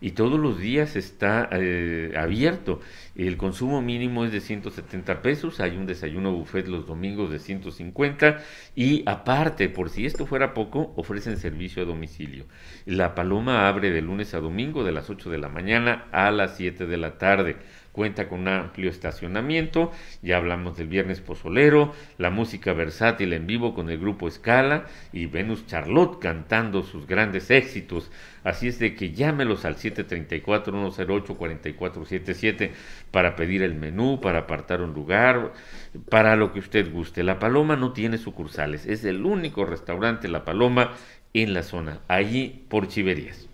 y todos los días está eh, abierto. El consumo mínimo es de 170 pesos, hay un desayuno buffet los domingos de 150 y aparte, por si esto fuera poco, ofrecen servicio a domicilio. La Paloma abre de lunes a domingo de las 8 de la mañana a las 7 de la tarde. Cuenta con un amplio estacionamiento, ya hablamos del viernes pozolero, la música versátil en vivo con el grupo Escala y Venus Charlotte cantando sus grandes éxitos. Así es de que llámelos al 734-108-4477 para pedir el menú, para apartar un lugar, para lo que usted guste. La Paloma no tiene sucursales, es el único restaurante La Paloma en la zona, allí por Chiverías.